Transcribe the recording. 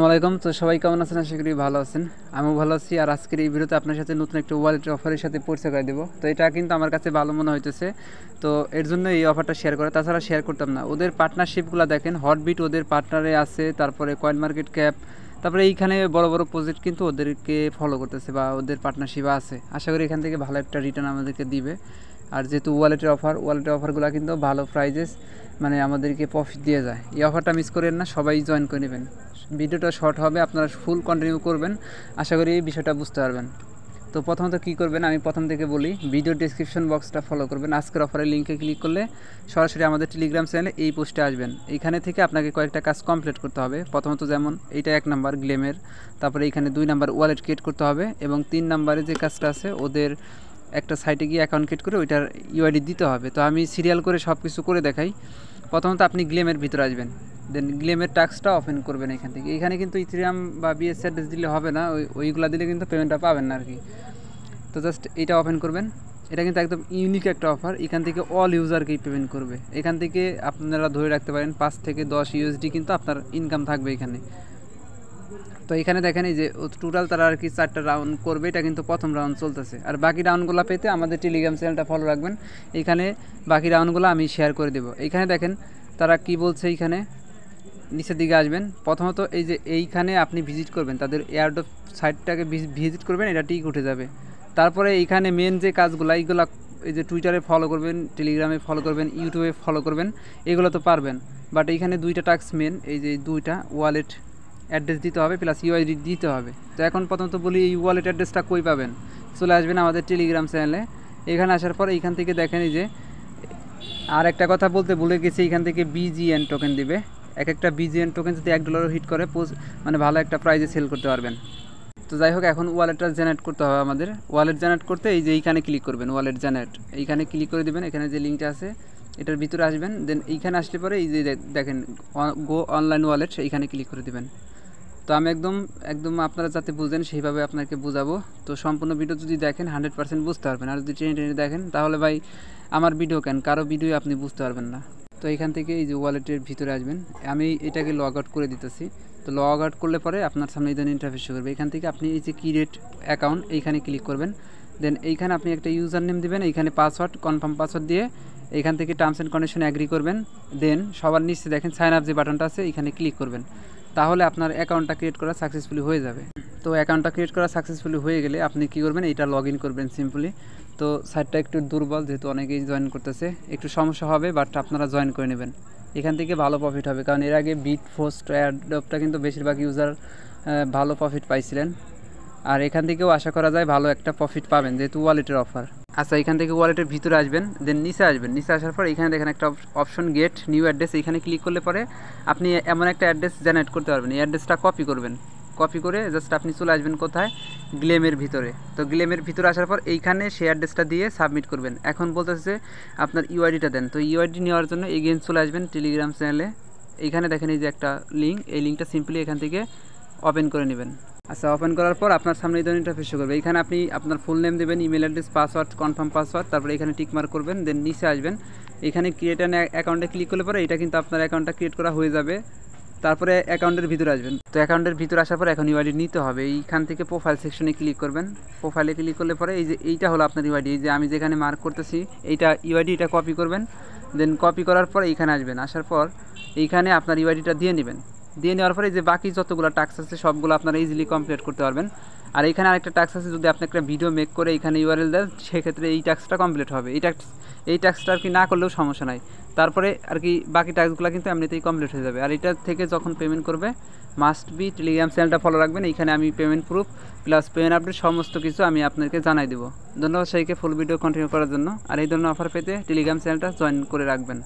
আসসালামু আলাইকুম তো সবাই কেমন আছেন আশা করি ভালো আছেন আমিও ভালো আছি আর আজকের এই ভিডিওতে আপনার সাথে নতুন একটা ওয়ালেট অফারের সাথে পরিচয় করে দেব তো এটা কিন্তু আমার কাছে ভালো মনে হইতেছে তো এর জন্য এই অফারটা শেয়ার করা তাছাড়া শেয়ার করতাম না ওদের পার্টনারশিপগুলো দেখেন হটবিট ওদের পার্টনারে আছে তারপরে কয়েন মার্কেট ক্যাপ তারপরে এইখানে বড় বড় প্রজেক্ট কিন্তু ওদেরকে ফলো করতেছে বা ওদের পার্টনারশিপ আছে আশা করি এখান থেকে ভালো একটা রিটার্ন আমাদেরকে দিবে আর যেহেতু ওয়ালেটের অফার ওয়ালেটের অফারগুলো কিন্তু ভালো প্রাইজেস মানে আমাদেরকে প্রফিট দিয়ে যায় এই অফারটা মিস করেন না সবাই জয়েন করে নেবেন ভিডিওটা শর্ট হবে আপনারা ফুল কন্টিনিউ করবেন আশা করি এই বিষয়টা বুঝতে পারবেন তো প্রথমত কী করবেন আমি প্রথম থেকে বলি ভিডিও ডিসক্রিপশন বক্সটা ফলো করবেন আজকের অফারের লিঙ্কে ক্লিক করলে সরাসরি আমাদের টেলিগ্রাম চ্যানেলে এই পোস্টে আসবেন এইখানে থেকে আপনাকে কয়েকটা কাজ কমপ্লিট করতে হবে প্রথমত যেমন এইটা এক নাম্বার গ্লেমের তারপরে এখানে দুই নাম্বার ওয়ালেট ক্রিয়েট করতে হবে এবং তিন নাম্বারে যে কাজটা আছে ওদের একটা সাইটে গিয়ে অ্যাকাউন্ট ক্রিয়েট করে ওইটার ইউআইডি দিতে হবে তো আমি সিরিয়াল করে সব কিছু করে দেখাই প্রথমত আপনি গ্লেমের ভিতরে আসবেন দেন গ্লেমের টাক্সটা ওপেন করবেন এখান থেকে এখানে কিন্তু ইথিরিয়াম বা বিএস অ্যাড্রেস দিলে হবে না ওই ওইগুলো দিলে কিন্তু পেমেন্টটা পাবেন না আর কি তো জাস্ট এটা ওপেন করবেন এটা কিন্তু একদম ইউনিক একটা অফার এখান থেকে অল ইউজারকেই পেমেন্ট করবে এখান থেকে আপনারা ধরে রাখতে পারেন পাঁচ থেকে দশ ইউএসডি কিন্তু আপনার ইনকাম থাকবে এখানে তো এখানে দেখেন এই যে টোটাল তারা আর কি চারটা রাউন্ড করবে এটা কিন্তু প্রথম রাউন্ড চলতেছে আর বাকি রাউন্ডগুলো পেতে আমাদের টেলিগ্রাম চ্যানেলটা ফলো রাখবেন এখানে বাকি রাউন্ডগুলো আমি শেয়ার করে দেব এখানে দেখেন তারা কি বলছে এইখানে নিচের দিকে আসবেন প্রথমত এই যে এইখানে আপনি ভিজিট করবেন তাদের এয়ারডপ সাইটটাকে ভিজিট করবেন এটা টিক উঠে যাবে তারপরে এইখানে মেন যে কাজগুলো এইগুলো এই যে টুইটারে ফলো করবেন টেলিগ্রামে ফলো করবেন ইউটিউবে ফলো করবেন এগুলো তো পারবেন বাট এইখানে দুইটা টাস্ক মেন এই যে দুইটা ওয়ালেট অ্যাড্রেস দিতে হবে প্লাস ইউআইডি দিতে হবে তো এখন প্রথমত বলি এই ওয়ালেট অ্যাড্রেসটা কই পাবেন চলে আসবেন আমাদের টেলিগ্রাম চ্যানেলে এখানে আসার পর এইখান থেকে দেখেন যে আর একটা কথা বলতে ভুলে গেছি এখান থেকে বিজিএন টোকেন দিবে এক একটা বিজিএন টোকেন যদি এক ডলারও হিট করে পোস্ট মানে ভালো একটা প্রাইজে সেল করতে পারবেন তো যাই হোক এখন ওয়ালেটটা জেনারেট করতে হবে আমাদের ওয়ালেট জেনারেট করতে এই যে এইখানে ক্লিক করবেন ওয়ালেট জেনারেট এইখানে ক্লিক করে দেবেন এখানে যে লিঙ্কটা আছে এটার ভিতরে আসবেন দেন এইখানে আসলে পরে এই যে দেখেন গো অনলাইন ওয়ালেট এইখানে ক্লিক করে দেবেন তো আমি একদম একদম আপনারা যাতে বুঝেন সেইভাবে আপনাকে বোঝাবো তো সম্পূর্ণ ভিডিও যদি দেখেন হান্ড্রেড পার্সেন্ট বুঝতে পারবেন আর যদি ট্রেনে ট্রেনে দেখেন তাহলে ভাই আমার ভিডিও কেন কারো ভিডিও আপনি বুঝতে পারবেন না তো এখান থেকে এই যে ওয়ালেটের ভিতরে আসবেন আমি এটাকে লগ আউট করে দিতেছি তো লগ আউট করলে পরে আপনার সামনে দেন ইন্টারফেস করবে এখান থেকে আপনি এই যে ক্রিয়েট অ্যাকাউন্ট এইখানে ক্লিক করবেন দেন এইখানে আপনি একটা ইউজার নেম দেবেন এইখানে পাসওয়ার্ড কনফার্ম পাসওয়ার্ড দিয়ে এখান থেকে টার্মস অ্যান্ড কন্ডিশন অ্যাগ্রি করবেন দেন সবার নিচে দেখেন সাইন আপ যে বাটনটা আছে এখানে ক্লিক করবেন তাহলে আপনার অ্যাকাউন্টটা ক্রিয়েট করা সাকসেসফুলি হয়ে যাবে তো অ্যাকাউন্টটা ক্রিয়েট করা সাকসেসফুলি হয়ে গেলে আপনি কি করবেন এটা লগ ইন করবেন সিম্পলি তো সাইটটা একটু দুর্বল যেহেতু অনেকেই জয়েন করতেছে একটু সমস্যা হবে বাট আপনারা জয়েন করে নেবেন এখান থেকে ভালো প্রফিট হবে কারণ এর আগে বিট ফোস্ট অ্যাডপটা কিন্তু বেশিরভাগ ইউজার ভালো প্রফিট পাইছিলেন আর এখান থেকেও আশা করা যায় ভালো একটা প্রফিট পাবেন যেহেতু ওয়ালেটের অফার আচ্ছা এখান থেকে ওয়ালেটের ভিতরে আসবেন দেন নিচে আসবেন নিচে আসার পর এখানে দেখেন একটা অপশন গেট নিউ অ্যাড্রেস এখানে ক্লিক করলে পরে আপনি এমন একটা অ্যাড্রেস জেনারেট করতে পারবেন এই অ্যাড্রেসটা কপি করবেন কপি করে জাস্ট আপনি চলে আসবেন কোথায় গ্লেমের ভিতরে তো গ্লেমের ভিতরে আসার পর এইখানে সেই অ্যাড্রেসটা দিয়ে সাবমিট করবেন এখন বলতেছে আপনার ইউআইডিটা দেন তো ইউআইডি নেওয়ার জন্য এগেন চলে আসবেন টেলিগ্রাম চ্যানেলে এইখানে দেখেন এই যে একটা লিঙ্ক এই লিঙ্কটা সিম্পলি এখান থেকে ওপেন করে নেবেন আচ্ছা ওপেন করার পর আপনার সামনে এই ধরনের ইন্টারফেস করবে এখানে আপনি আপনার ফুল নেম দেবেন email address password confirm password তারপরে এখানে টিকমার্ক করবেন দেন নিচে আসবেন এখানে ক্রিয়েট অ্যান অ্যাকাউন্টে ক্লিক করলে পরে এটা কিন্তু আপনার অ্যাকাউন্টটা ক্রিয়েট করা হয়ে যাবে তারপরে অ্যাকাউন্টের ভিতরে আসবেন তো অ্যাকাউন্টের ভিতরে আসার পর এখন ইউআইডি নিতে হবে এইখান থেকে প্রোফাইল সেকশনে ক্লিক করবেন প্রোফাইলে ক্লিক করলে পরে এই যে এইটা হলো আপনার ইউআইডি এই যে আমি যেখানে মার্ক করতেছি এইটা ইউআইডি এটা কপি করবেন দেন কপি করার পর এইখানে আসবেন আসার পর এইখানে আপনার ইউআইডিটা দিয়ে নেবেন দিয়ে নেওয়ার পরে যে বাকি যতগুলো টাস্ক আছে সবগুলো আপনারা ইজিলি কমপ্লিট করতে পারবেন আর এখানে আরেকটা টাস্ক আছে যদি আপনি একটা ভিডিও মেক করে এখানে ইউআরএল দেন সেক্ষেত্রে এই টাস্কটা কমপ্লিট হবে এই টাস্ক এই টাস্কটা আর কি না করলেও সমস্যা নাই তারপরে আর কি বাকি টাস্কগুলো কিন্তু এমনিতেই কমপ্লিট হয়ে যাবে আর এটা থেকে যখন পেমেন্ট করবে মাস্ট বি টেলিগ্রাম চ্যানেলটা ফলো রাখবেন এখানে আমি payment proof plus payment update সমস্ত কিছু আমি আপনাকে জানাই দেবো ধন্যবাদ সেইকে ফুল ভিডিও কন্টিনিউ করার জন্য আর এই ধরনের অফার পেতে টেলিগ্রাম চ্যানেলটা জয়েন করে রাখবেন